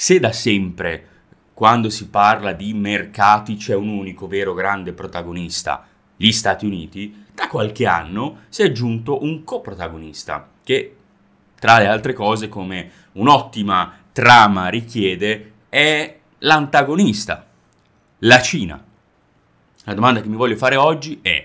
Se da sempre, quando si parla di mercati, c'è un unico vero grande protagonista, gli Stati Uniti, da qualche anno si è aggiunto un coprotagonista che, tra le altre cose, come un'ottima trama richiede, è l'antagonista, la Cina. La domanda che mi voglio fare oggi è,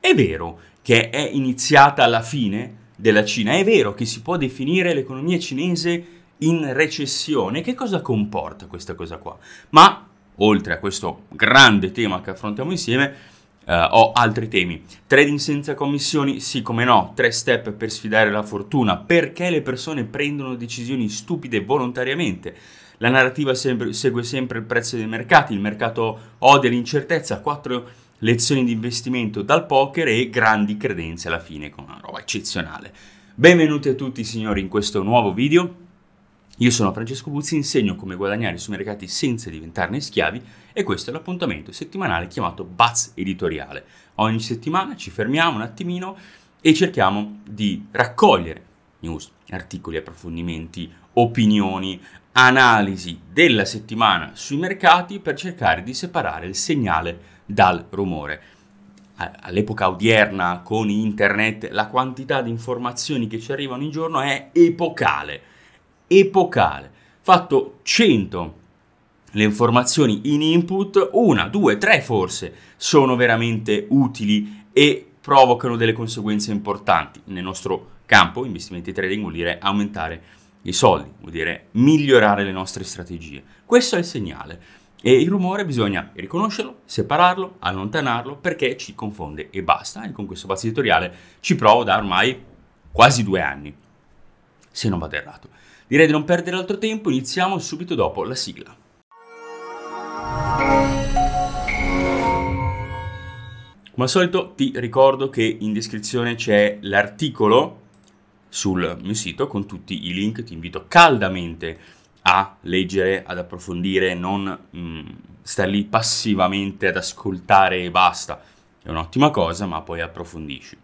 è vero che è iniziata la fine della Cina? È vero che si può definire l'economia cinese in recessione, che cosa comporta questa cosa qua? Ma oltre a questo grande tema che affrontiamo insieme, eh, ho altri temi. Trading senza commissioni, sì come no, tre step per sfidare la fortuna, perché le persone prendono decisioni stupide volontariamente. La narrativa sempre, segue sempre il prezzo dei mercati, il mercato odia l'incertezza, quattro lezioni di investimento dal poker e grandi credenze alla fine, con una roba eccezionale. Benvenuti a tutti signori in questo nuovo video. Io sono Francesco Buzzi, insegno come guadagnare sui mercati senza diventarne schiavi e questo è l'appuntamento settimanale chiamato Buzz Editoriale. Ogni settimana ci fermiamo un attimino e cerchiamo di raccogliere news, articoli, approfondimenti, opinioni, analisi della settimana sui mercati per cercare di separare il segnale dal rumore. All'epoca odierna con internet la quantità di informazioni che ci arrivano in giorno è epocale epocale. Fatto 100 le informazioni in input, una, due, tre forse, sono veramente utili e provocano delle conseguenze importanti. Nel nostro campo, investimenti trading vuol dire aumentare i soldi, vuol dire migliorare le nostre strategie. Questo è il segnale. E il rumore bisogna riconoscerlo, separarlo, allontanarlo perché ci confonde e basta. E con questo pazzo editoriale ci provo da ormai quasi due anni, se non vado errato. Direi di non perdere altro tempo, iniziamo subito dopo la sigla. Come al solito ti ricordo che in descrizione c'è l'articolo sul mio sito con tutti i link, ti invito caldamente a leggere, ad approfondire, non mh, mm, star lì passivamente ad ascoltare e basta. È un'ottima cosa, ma poi approfondisci.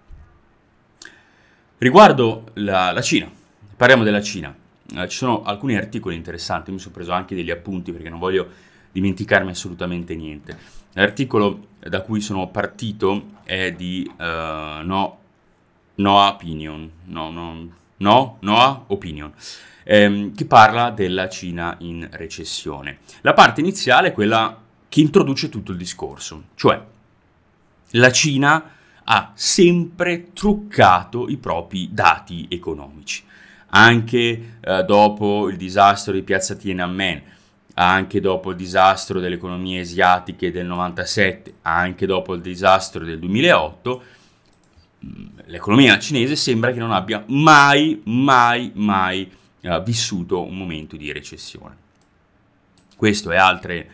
Riguardo la, la Cina, parliamo della Cina. Eh, ci sono alcuni articoli interessanti, mi sono preso anche degli appunti perché non voglio dimenticarmi assolutamente niente. L'articolo da cui sono partito è di uh, no, Noah Opinion, no, no, no, Noah Opinion, ehm, che parla della Cina in recessione. La parte iniziale è quella che introduce tutto il discorso, cioè la Cina ha sempre truccato i propri dati economici anche eh, dopo il disastro di piazza Tiananmen, anche dopo il disastro delle economie asiatiche del 97, anche dopo il disastro del 2008, mm, l'economia cinese sembra che non abbia mai, mai, mai eh, vissuto un momento di recessione. Questo e, altre,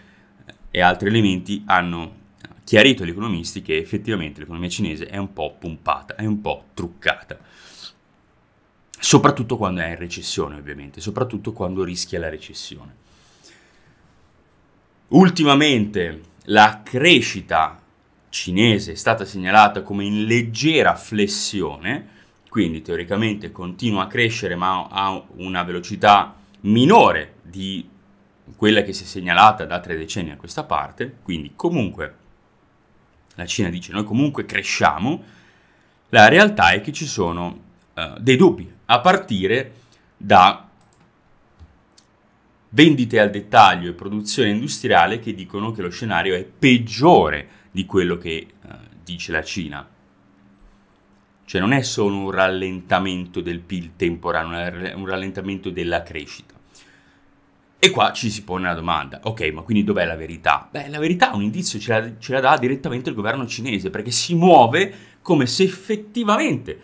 e altri elementi hanno chiarito agli economisti che effettivamente l'economia cinese è un po' pompata, è un po' truccata soprattutto quando è in recessione ovviamente, soprattutto quando rischia la recessione. Ultimamente la crescita cinese è stata segnalata come in leggera flessione, quindi teoricamente continua a crescere ma a una velocità minore di quella che si è segnalata da tre decenni a questa parte, quindi comunque la Cina dice noi comunque cresciamo, la realtà è che ci sono uh, dei dubbi a partire da vendite al dettaglio e produzione industriale che dicono che lo scenario è peggiore di quello che eh, dice la Cina. Cioè non è solo un rallentamento del PIL temporaneo, è un rallentamento della crescita. E qua ci si pone la domanda, ok, ma quindi dov'è la verità? Beh, la verità un indizio ce la, ce la dà direttamente il governo cinese, perché si muove come se effettivamente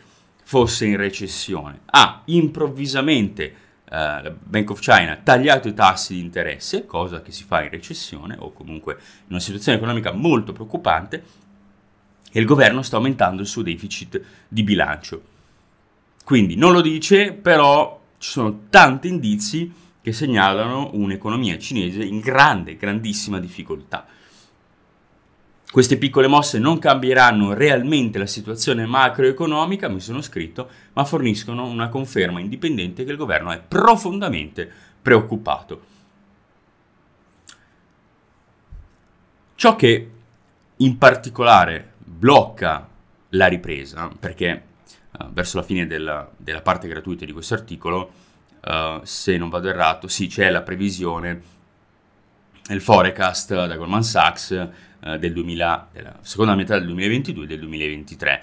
fosse in recessione, ha improvvisamente la eh, Bank of China tagliato i tassi di interesse, cosa che si fa in recessione o comunque in una situazione economica molto preoccupante, e il governo sta aumentando il suo deficit di bilancio. Quindi non lo dice, però ci sono tanti indizi che segnalano un'economia cinese in grande, grandissima difficoltà. Queste piccole mosse non cambieranno realmente la situazione macroeconomica, mi sono scritto, ma forniscono una conferma indipendente che il governo è profondamente preoccupato. Ciò che in particolare blocca la ripresa, perché uh, verso la fine della, della, parte gratuita di questo articolo, uh, se non vado errato, sì, c'è la previsione il forecast da Goldman Sachs eh, del 2000, della seconda metà del 2022 e del 2023.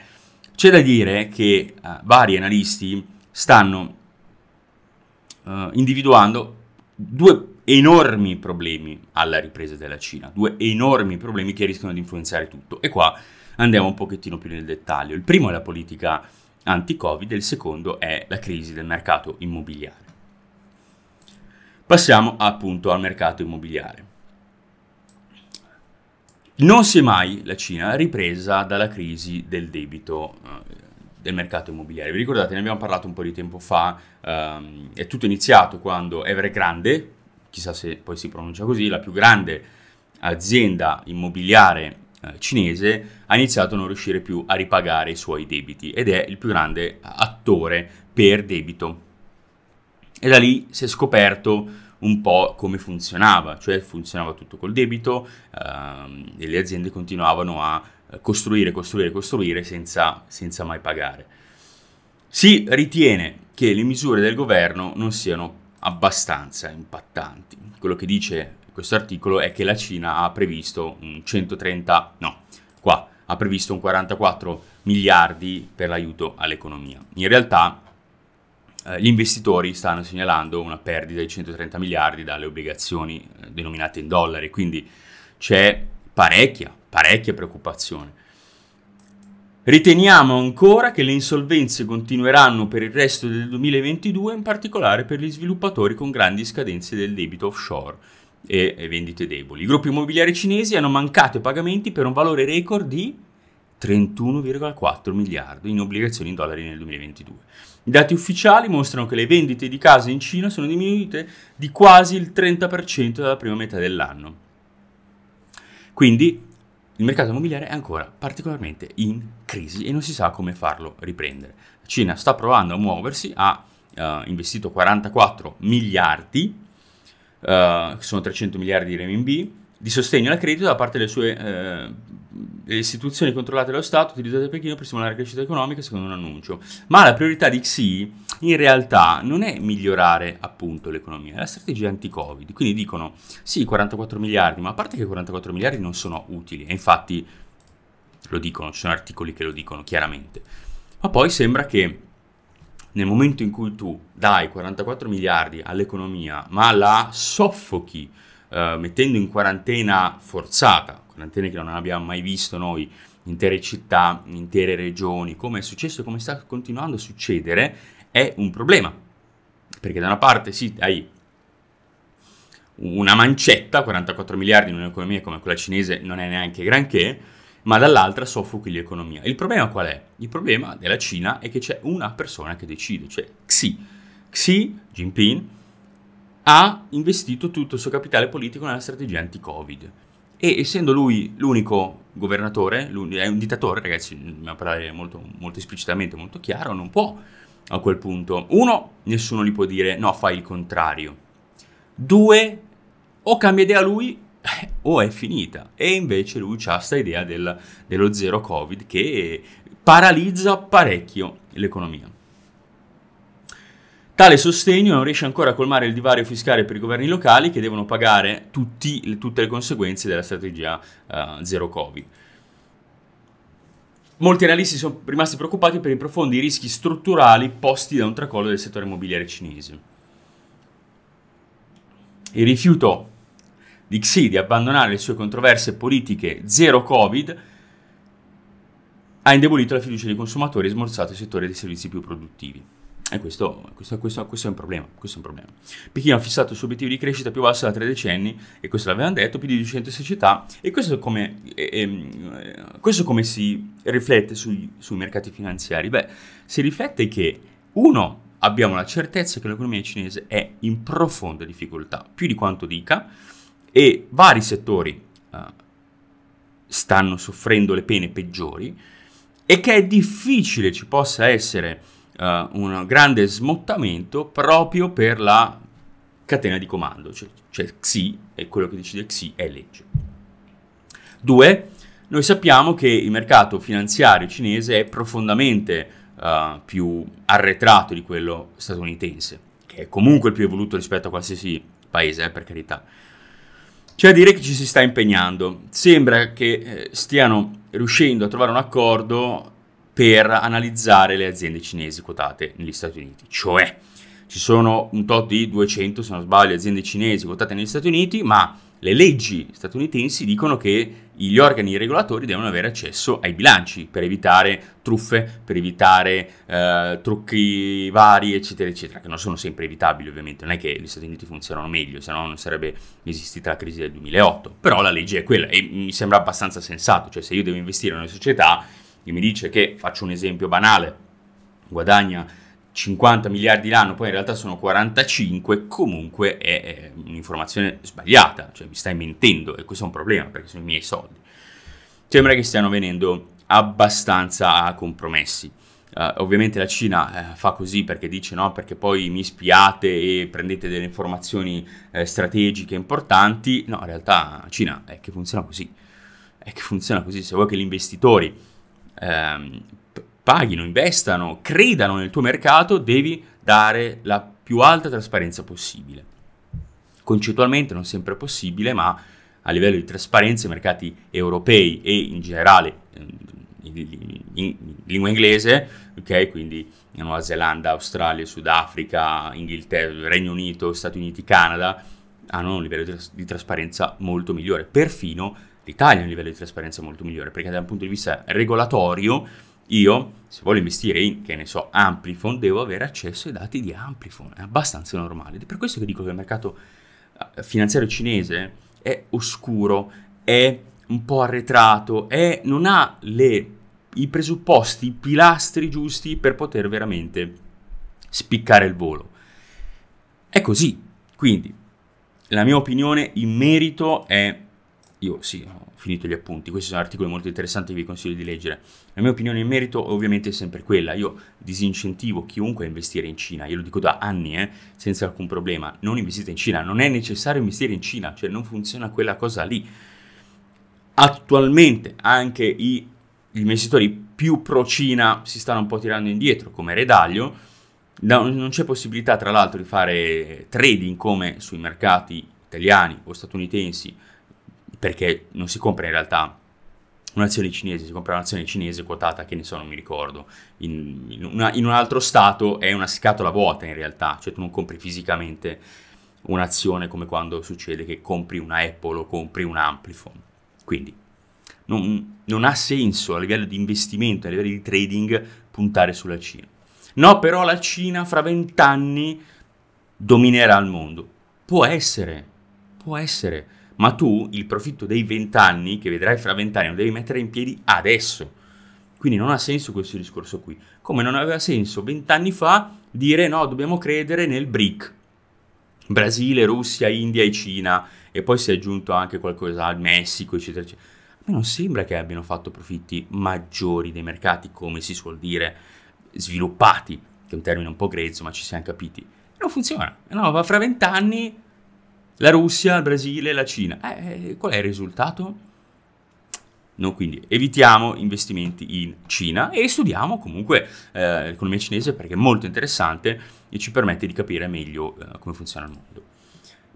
C'è da dire che eh, vari analisti stanno eh, individuando due enormi problemi alla ripresa della Cina, due enormi problemi che rischiano di influenzare tutto. E qua andiamo un pochettino più nel dettaglio. Il primo è la politica anti-Covid, il secondo è la crisi del mercato immobiliare. Passiamo appunto al mercato immobiliare. Non si è mai la Cina ripresa dalla crisi del debito eh, del mercato immobiliare. Vi ricordate, ne abbiamo parlato un po' di tempo fa, ehm, è tutto iniziato quando Evergrande, chissà se poi si pronuncia così, la più grande azienda immobiliare eh, cinese, ha iniziato a non riuscire più a ripagare i suoi debiti ed è il più grande attore per debito. E da lì si è scoperto un po' come funzionava, cioè funzionava tutto col debito ehm, e le aziende continuavano a eh, costruire, costruire, costruire senza, senza mai pagare. Si ritiene che le misure del governo non siano abbastanza impattanti. Quello che dice questo articolo è che la Cina ha previsto un 130, no, qua, ha previsto un 44 miliardi per l'aiuto all'economia. In realtà eh, gli investitori stanno segnalando una perdita di 130 miliardi dalle obbligazioni eh, denominate in dollari, quindi c'è parecchia, parecchia preoccupazione. Riteniamo ancora che le insolvenze continueranno per il resto del 2022, in particolare per gli sviluppatori con grandi scadenze del debito offshore e vendite deboli. I gruppi immobiliari cinesi hanno mancato i pagamenti per un valore record di 31,4 miliardi in obbligazioni in dollari nel 2022. I dati ufficiali mostrano che le vendite di case in Cina sono diminuite di quasi il 30% dalla prima metà dell'anno. Quindi il mercato immobiliare è ancora particolarmente in crisi e non si sa come farlo riprendere. La Cina sta provando a muoversi, ha eh, investito 44 miliardi, eh, che sono 300 miliardi di renminbi, di sostegno alla credito da parte delle sue eh, istituzioni controllate dallo Stato utilizzate da Pechino per stimolare la crescita economica, secondo un annuncio. Ma la priorità di Xi in realtà non è migliorare appunto l'economia, è la strategia anti-Covid. Quindi dicono sì, 44 miliardi, ma a parte che 44 miliardi non sono utili, e infatti lo dicono, ci sono articoli che lo dicono chiaramente. Ma poi sembra che nel momento in cui tu dai 44 miliardi all'economia, ma la soffochi eh, mettendo in quarantena forzata, quarantena che non abbiamo mai visto noi, intere città, intere regioni, come è successo e come sta continuando a succedere, è un problema. Perché da una parte sì, hai una mancetta, 44 miliardi in un'economia come quella cinese non è neanche granché, ma dall'altra soffochi l'economia. Il problema qual è? Il problema della Cina è che c'è una persona che decide, cioè Xi. Xi Jinping ha investito tutto il suo capitale politico nella strategia anti-Covid. E essendo lui l'unico governatore, l'unico, è un dittatore, ragazzi, mi parlare molto, molto esplicitamente, molto chiaro, non può a quel punto. Uno, nessuno gli può dire no, fai il contrario. Due, o cambia idea lui o è finita. E invece lui ha questa idea del, dello zero Covid che paralizza parecchio l'economia. Tale sostegno non riesce ancora a colmare il divario fiscale per i governi locali che devono pagare tutti, tutte le conseguenze della strategia uh, zero Covid. Molti analisti sono rimasti preoccupati per i profondi rischi strutturali posti da un tracollo del settore immobiliare cinese. Il rifiuto di Xi di abbandonare le sue controverse politiche zero Covid ha indebolito la fiducia dei consumatori e smorzato il settore dei servizi più produttivi. E eh, questo, questo, questo, questo, è un problema, questo è un problema. Pechino ha fissato il suo obiettivo di crescita più basso da tre decenni, e questo l'avevano detto, più di 200 società, e questo è come, è, è, mm, eh, questo come si riflette sui, sui, mercati finanziari? Beh, si riflette che, uno, abbiamo la certezza che l'economia cinese è in profonda difficoltà, più di quanto dica, e vari settori uh, stanno soffrendo le pene peggiori, e che è difficile ci possa essere uh, un grande smottamento proprio per la catena di comando, cioè, cioè Xi e quello che decide Xi è legge. Due, noi sappiamo che il mercato finanziario cinese è profondamente uh, più arretrato di quello statunitense, che è comunque il più evoluto rispetto a qualsiasi paese, eh, per carità. C'è cioè, a dire che ci si sta impegnando. Sembra che eh, stiano riuscendo a trovare un accordo per analizzare le aziende cinesi quotate negli Stati Uniti. Cioè, ci sono un tot di 200, se non sbaglio, aziende cinesi quotate negli Stati Uniti, ma le leggi statunitensi dicono che gli organi regolatori devono avere accesso ai bilanci per evitare truffe, per evitare eh, trucchi vari, eccetera, eccetera, che non sono sempre evitabili ovviamente, non è che gli Stati Uniti funzionano meglio, se no non sarebbe esistita la crisi del 2008, però la legge è quella e mi sembra abbastanza sensato, cioè se io devo investire in una società e mi dice che, faccio un esempio banale, guadagna 50 miliardi l'anno, poi in realtà sono 45, comunque è, è un'informazione sbagliata, cioè mi stai mentendo e questo è un problema perché sono i miei soldi. Sembra che stiano venendo abbastanza compromessi. Uh, ovviamente la Cina eh, fa così perché dice no, perché poi mi spiate e prendete delle informazioni eh, strategiche importanti. No, in realtà la Cina è che funziona così. È che funziona così. Se vuoi che gli investitori ehm, paghino, investano, credano nel tuo mercato, devi dare la più alta trasparenza possibile. Concettualmente non sempre è possibile, ma a livello di trasparenza i mercati europei e in generale ehm, in, lingua inglese, ok? Quindi Nuova Zelanda, Australia, Sudafrica, Inghilterra, Regno Unito, Stati Uniti, Canada, hanno un livello di trasparenza molto migliore, perfino l'Italia ha un livello di trasparenza molto migliore, perché dal punto di vista regolatorio io, se voglio investire in, che ne so, Amplifon, devo avere accesso ai dati di Amplifon, è abbastanza normale. Ed è per questo che dico che il mercato eh, finanziario cinese è oscuro, è un po' arretrato, è, non ha le, i presupposti, i pilastri giusti per poter veramente spiccare il volo. È così. Quindi, la mia opinione in merito è io sì, ho finito gli appunti, questi sono articoli molto interessanti che vi consiglio di leggere. La mia opinione in merito ovviamente è sempre quella, io disincentivo chiunque a investire in Cina, io lo dico da anni, eh, senza alcun problema, non investite in Cina, non è necessario investire in Cina, cioè non funziona quella cosa lì. Attualmente anche i, gli investitori più pro Cina si stanno un po' tirando indietro come Redaglio, non c'è possibilità tra l'altro di fare trading come sui mercati italiani o statunitensi, perché non si compra in realtà un'azione cinese, si compra un'azione cinese quotata, che ne so, non mi ricordo, in, in, una, in, un altro stato è una scatola vuota in realtà, cioè tu non compri fisicamente un'azione come quando succede che compri una Apple o compri un Amplifon. Quindi non, non ha senso a livello di investimento, a livello di trading, puntare sulla Cina. No, però la Cina fra vent'anni dominerà il mondo. Può essere, può essere ma tu il profitto dei vent'anni, che vedrai fra vent'anni, lo devi mettere in piedi adesso. Quindi non ha senso questo discorso qui. Come non aveva senso vent'anni fa dire no, dobbiamo credere nel BRIC. Brasile, Russia, India e Cina e poi si è aggiunto anche qualcosa al Messico, eccetera, eccetera. A me non sembra che abbiano fatto profitti maggiori dei mercati, come si suol dire, sviluppati, che è un termine un po' grezzo, ma ci siamo capiti. Non funziona. No, fra vent'anni la Russia, il Brasile, la Cina. Eh, eh, qual è il risultato? No, quindi evitiamo investimenti in Cina e studiamo comunque eh, l'economia cinese perché è molto interessante e ci permette di capire meglio eh, come funziona il mondo.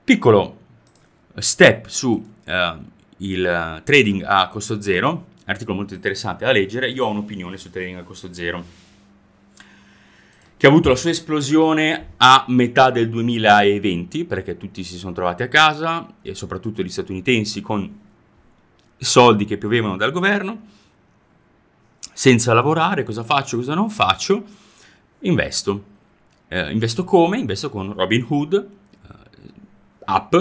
Piccolo step su eh, il trading a costo zero, articolo molto interessante da leggere, io ho un'opinione sul trading a costo zero che ha avuto la sua esplosione a metà del 2020, perché tutti si sono trovati a casa, e soprattutto gli statunitensi, con soldi che piovevano dal governo, senza lavorare, cosa faccio, cosa non faccio, investo. Eh, investo come? Investo con Robinhood, eh, app,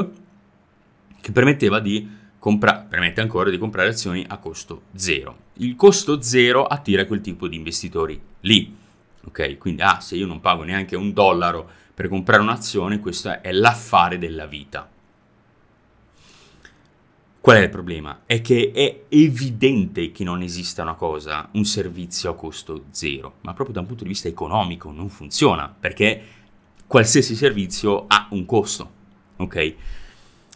che permetteva di compra- permette ancora di comprare azioni a costo zero. Il costo zero attira quel tipo di investitori lì Ok, quindi ah, se io non pago neanche un dollaro per comprare un'azione, questo è l'affare della vita. Qual è il problema? È che è evidente che non esista una cosa, un servizio a costo zero, ma proprio da un punto di vista economico non funziona, perché qualsiasi servizio ha un costo, ok?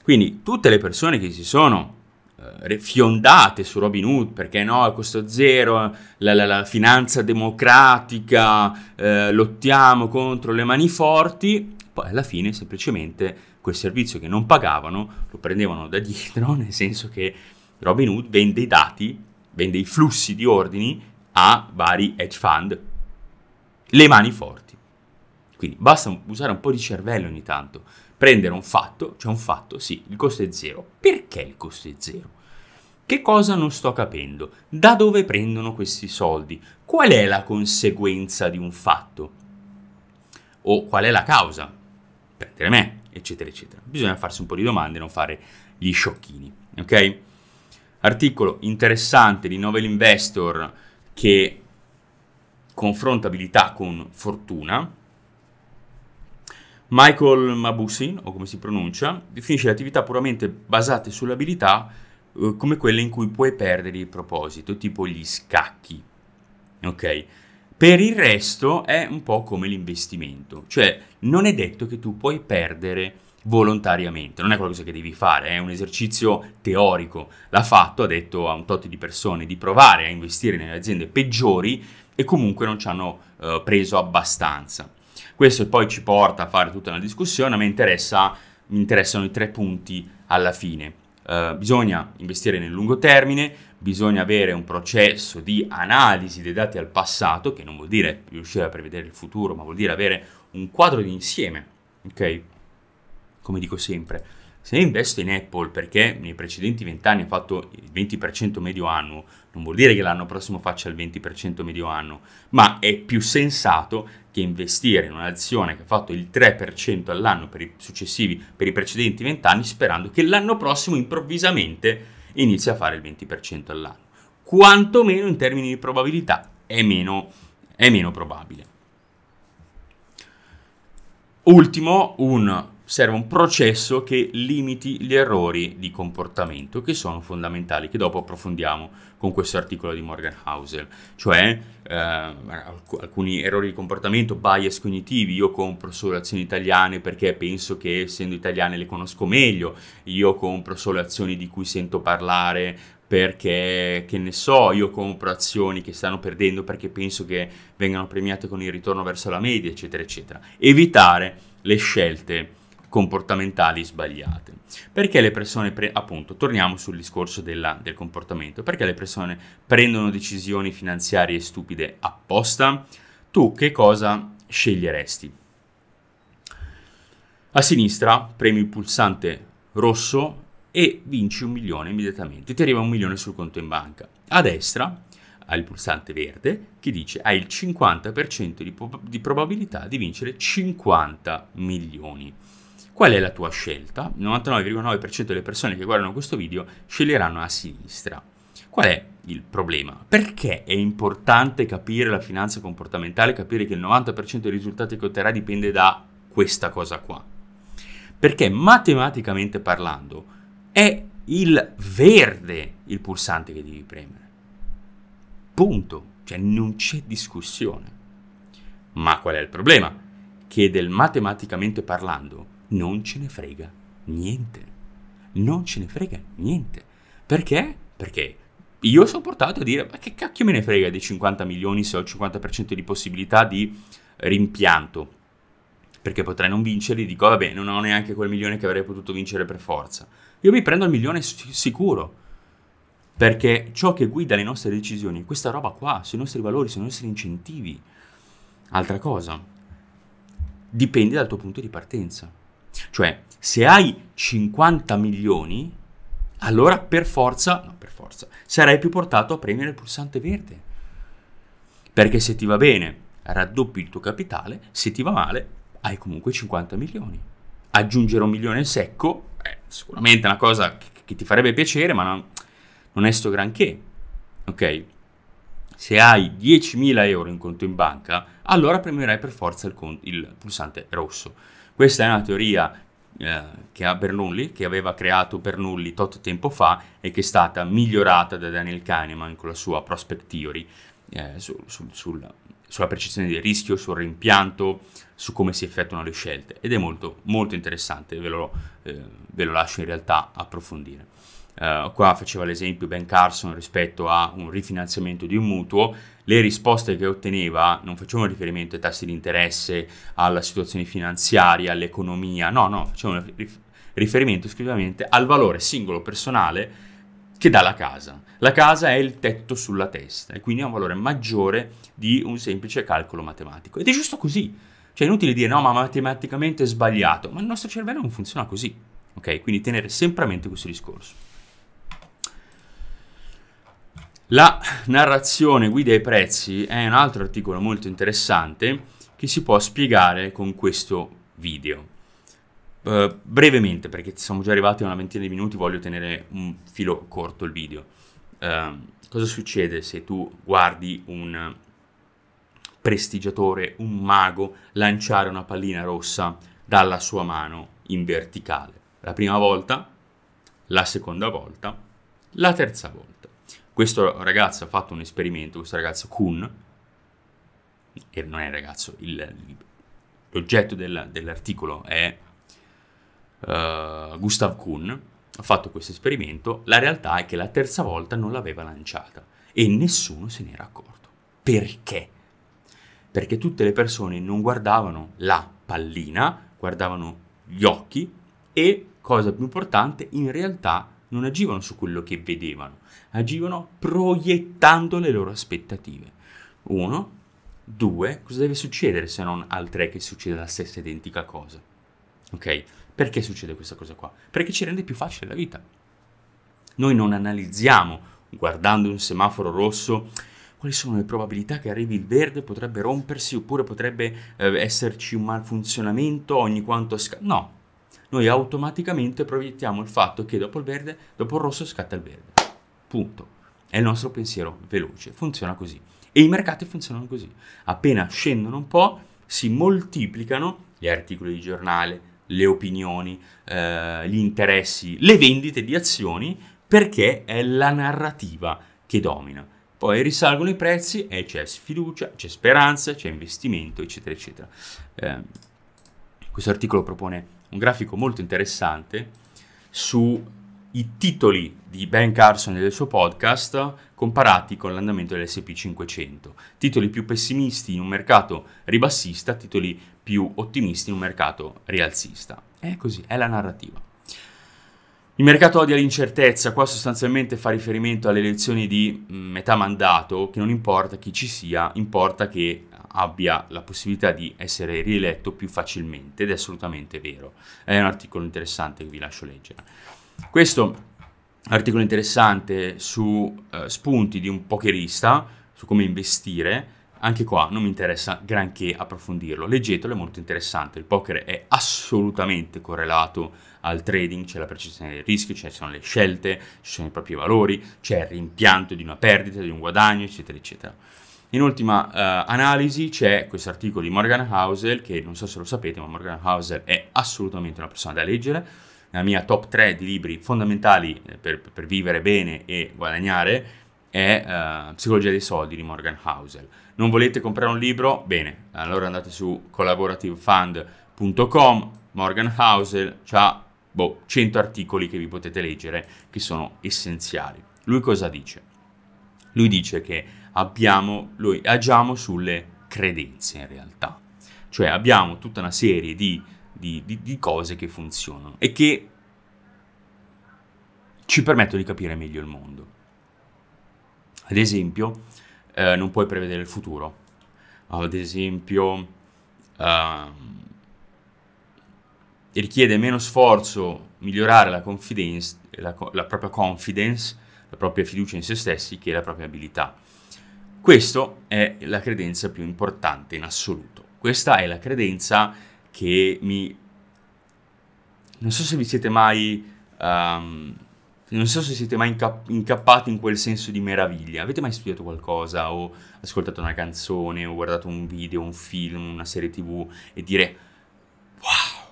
Quindi tutte le persone che si sono eh, fiondate su Robin Hood perché no, a costo zero, la, la, la finanza democratica, eh, lottiamo contro le mani forti, poi alla fine semplicemente quel servizio che non pagavano lo prendevano da dietro, nel senso che Robin Hood vende i dati, vende i flussi di ordini a vari hedge fund, le mani forti. Quindi basta usare un po' di cervello ogni tanto prendere un fatto, cioè un fatto, sì, il costo è zero. Perché il costo è zero? Che cosa non sto capendo? Da dove prendono questi soldi? Qual è la conseguenza di un fatto? O qual è la causa? Prendere me, eccetera, eccetera. Bisogna farsi un po' di domande, non fare gli sciocchini, ok? Articolo interessante di Novel Investor che confronta abilità con fortuna, Michael Mabussin, o come si pronuncia, definisce le attività puramente basate sull'abilità eh, come quelle in cui puoi perdere il proposito, tipo gli scacchi. Ok? Per il resto è un po' come l'investimento, cioè non è detto che tu puoi perdere volontariamente, non è qualcosa che devi fare, è un esercizio teorico. L'ha fatto, ha detto a un tot di persone di provare a investire nelle aziende peggiori e comunque non ci hanno eh, preso abbastanza. Questo poi ci porta a fare tutta una discussione, a me interessa, mi interessano i tre punti alla fine. Uh, bisogna investire nel lungo termine, bisogna avere un processo di analisi dei dati al passato, che non vuol dire riuscire a prevedere il futuro, ma vuol dire avere un quadro di insieme, ok? Come dico sempre, se investo in Apple perché nei precedenti vent'anni anni ha fatto il 20% medio anno, non vuol dire che l'anno prossimo faccia il 20% medio anno, ma è più sensato che investire in un'azione che ha fatto il 3% all'anno per i successivi, per i precedenti vent'anni, sperando che l'anno prossimo improvvisamente inizi a fare il 20% all'anno. Quanto meno in termini di probabilità è meno, è meno probabile. Ultimo, un serve un processo che limiti gli errori di comportamento che sono fondamentali, che dopo approfondiamo con questo articolo di Morgan Hauser, cioè eh, alc- alcuni errori di comportamento, bias cognitivi, io compro solo azioni italiane perché penso che essendo italiane le conosco meglio, io compro solo azioni di cui sento parlare perché, che ne so, io compro azioni che stanno perdendo perché penso che vengano premiate con il ritorno verso la media, eccetera, eccetera. Evitare le scelte comportamentali sbagliate. Perché le persone, pre- appunto, torniamo sul discorso della, del comportamento, perché le persone prendono decisioni finanziarie stupide apposta? Tu che cosa sceglieresti? A sinistra premi il pulsante rosso e vinci un milione immediatamente, ti arriva un milione sul conto in banca. A destra hai il pulsante verde che dice hai il 50% di, po- di probabilità di vincere 50 milioni. Qual è la tua scelta? Il 99,9% delle persone che guardano questo video sceglieranno a sinistra. Qual è il problema? Perché è importante capire la finanza comportamentale, capire che il 90% dei risultati che otterrai dipende da questa cosa qua? Perché matematicamente parlando è il verde il pulsante che devi premere. Punto. Cioè non c'è discussione. Ma qual è il problema? Che del matematicamente parlando non ce ne frega niente. Non ce ne frega niente. Perché? Perché io sono portato a dire, ma che cacchio me ne frega dei 50 milioni se ho il 50% di possibilità di rimpianto? Perché potrei non vincerli, dico, vabbè, non ho neanche quel milione che avrei potuto vincere per forza. Io mi prendo il milione sicuro. Perché ciò che guida le nostre decisioni è questa roba qua, sui nostri valori, sui nostri incentivi. Altra cosa, dipende dal tuo punto di partenza. Cioè, se hai 50 milioni, allora per forza, no per forza, sarai più portato a premere il pulsante verde. Perché se ti va bene, raddoppi il tuo capitale, se ti va male, hai comunque 50 milioni. Aggiungere un milione secco eh, è sicuramente una cosa che, che ti farebbe piacere, ma non, non è sto granché. Ok? Se hai 10.000 euro in conto in banca, allora premerai per forza il, il pulsante rosso questa è una teoria eh, che ha Bernoulli, che aveva creato Bernoulli tot tempo fa e che è stata migliorata da Daniel Kahneman con la sua prospect theory eh, su, su, sul, sulla percezione del rischio, sul rimpianto, su come si effettuano le scelte ed è molto, molto interessante, ve lo, eh, ve lo lascio in realtà approfondire. Uh, qua faceva l'esempio Ben Carson rispetto a un rifinanziamento di un mutuo, le risposte che otteneva non facevano riferimento ai tassi di interesse, alla situazione finanziaria, all'economia, no, no, facevano riferimento esclusivamente al valore singolo personale che dà la casa. La casa è il tetto sulla testa e quindi ha un valore maggiore di un semplice calcolo matematico. Ed è giusto così. Cioè è inutile dire no, ma matematicamente è sbagliato, ma il nostro cervello non funziona così. Ok? Quindi tenere sempre a mente questo discorso. La narrazione guida ai prezzi è un altro articolo molto interessante che si può spiegare con questo video. Uh, brevemente, perché siamo già arrivati a una ventina di minuti, voglio tenere un filo corto il video. Uh, cosa succede se tu guardi un prestigiatore, un mago, lanciare una pallina rossa dalla sua mano in verticale? La prima volta, la seconda volta, la terza volta. Questo ragazzo ha fatto un esperimento, questo ragazzo Kuhn, e non è il ragazzo, il, l'oggetto del, dell'articolo è uh, Gustav Kuhn, ha fatto questo esperimento, la realtà è che la terza volta non l'aveva lanciata e nessuno se n'era accorto. Perché? Perché tutte le persone non guardavano la pallina, guardavano gli occhi e, cosa più importante, in realtà non agivano su quello che vedevano, agivano proiettando le loro aspettative. Uno, due, cosa deve succedere se non al tre che succede la stessa identica cosa? Ok? Perché succede questa cosa qua? Perché ci rende più facile la vita. Noi non analizziamo, guardando un semaforo rosso, quali sono le probabilità che arrivi il verde, potrebbe rompersi oppure potrebbe eh, esserci un malfunzionamento ogni quanto... Sca- no, noi automaticamente proiettiamo il fatto che dopo il verde, dopo il rosso scatta il verde. Punto. È il nostro pensiero veloce, funziona così. E i mercati funzionano così. Appena scendono un po', si moltiplicano gli articoli di giornale, le opinioni, eh, gli interessi, le vendite di azioni, perché è la narrativa che domina. Poi risalgono i prezzi e eh, c'è sfiducia, c'è speranza, c'è investimento, eccetera, eccetera. Eh, questo articolo propone un grafico molto interessante sui titoli di Ben Carson e del suo podcast comparati con l'andamento dell'SP500. Titoli più pessimisti in un mercato ribassista, titoli più ottimisti in un mercato rialzista. È così, è la narrativa. Il mercato odia l'incertezza, qua sostanzialmente fa riferimento alle elezioni di mm, metà mandato, che non importa chi ci sia, importa che abbia la possibilità di essere rieletto più facilmente ed è assolutamente vero. È un articolo interessante che vi lascio leggere. Questo articolo interessante su eh, spunti di un pokerista, su come investire, anche qua non mi interessa granché approfondirlo, leggetelo, è molto interessante, il poker è assolutamente correlato al trading, c'è la percezione del rischio, cioè ci sono le scelte, ci sono i propri valori, c'è il rimpianto di una perdita, di un guadagno, eccetera, eccetera. In ultima eh, analisi c'è questo articolo di Morgan Housel, che non so se lo sapete, ma Morgan Housel è assolutamente una persona da leggere, la mia top 3 di libri fondamentali eh, per, per vivere bene e guadagnare è uh, Psicologia dei soldi di Morgan Housel. Non volete comprare un libro? Bene, allora andate su collaborativefund.com, Morgan Housel ha boh, 100 articoli che vi potete leggere che sono essenziali. Lui cosa dice? Lui dice che abbiamo, noi agiamo sulle credenze in realtà. Cioè abbiamo tutta una serie di, di, di, di cose che funzionano e che ci permettono di capire meglio il mondo. Ad esempio, eh, non puoi prevedere il futuro. Ad esempio, eh, richiede meno sforzo migliorare la, la, la propria confidence, la propria fiducia in se stessi che la propria abilità. Questa è la credenza più importante in assoluto. Questa è la credenza che mi... Non so se vi siete mai... Um, non so se siete mai inca- incappati in quel senso di meraviglia. Avete mai studiato qualcosa o ascoltato una canzone o guardato un video, un film, una serie tv e dire wow,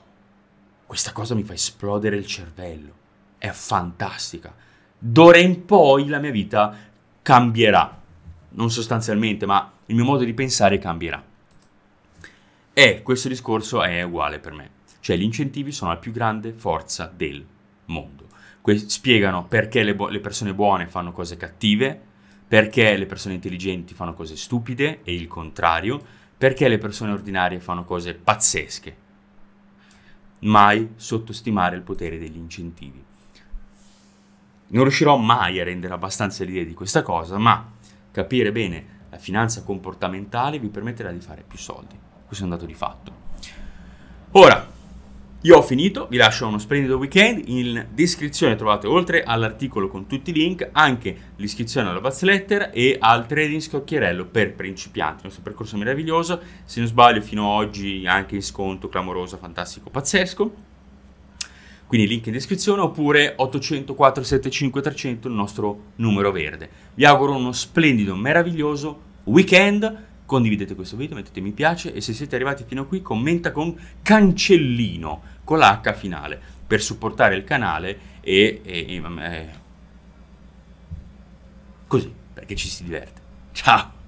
questa cosa mi fa esplodere il cervello, è fantastica. D'ora in poi la mia vita cambierà non sostanzialmente, ma il mio modo di pensare cambierà. E questo discorso è uguale per me. Cioè gli incentivi sono la più grande forza del mondo. Que- spiegano perché le, bu- le persone buone fanno cose cattive, perché le persone intelligenti fanno cose stupide e il contrario, perché le persone ordinarie fanno cose pazzesche. Mai sottostimare il potere degli incentivi. Non riuscirò mai a rendere abbastanza l'idea di questa cosa, ma capire bene la finanza comportamentale vi permetterà di fare più soldi. Questo è un dato di fatto. Ora, io ho finito, vi lascio uno splendido weekend, in descrizione trovate oltre all'articolo con tutti i link anche l'iscrizione alla Buzz Letter e al trading scocchierello per principianti, il nostro percorso meraviglioso, se non sbaglio fino ad oggi anche in sconto clamoroso, fantastico, pazzesco quindi link in descrizione oppure 804 475 300 il nostro numero verde. Vi auguro uno splendido, meraviglioso weekend, condividete questo video, mettete mi piace e se siete arrivati fino a qui commenta con cancellino, con l'H finale, per supportare il canale e, e, e eh, così, perché ci si diverte. Ciao!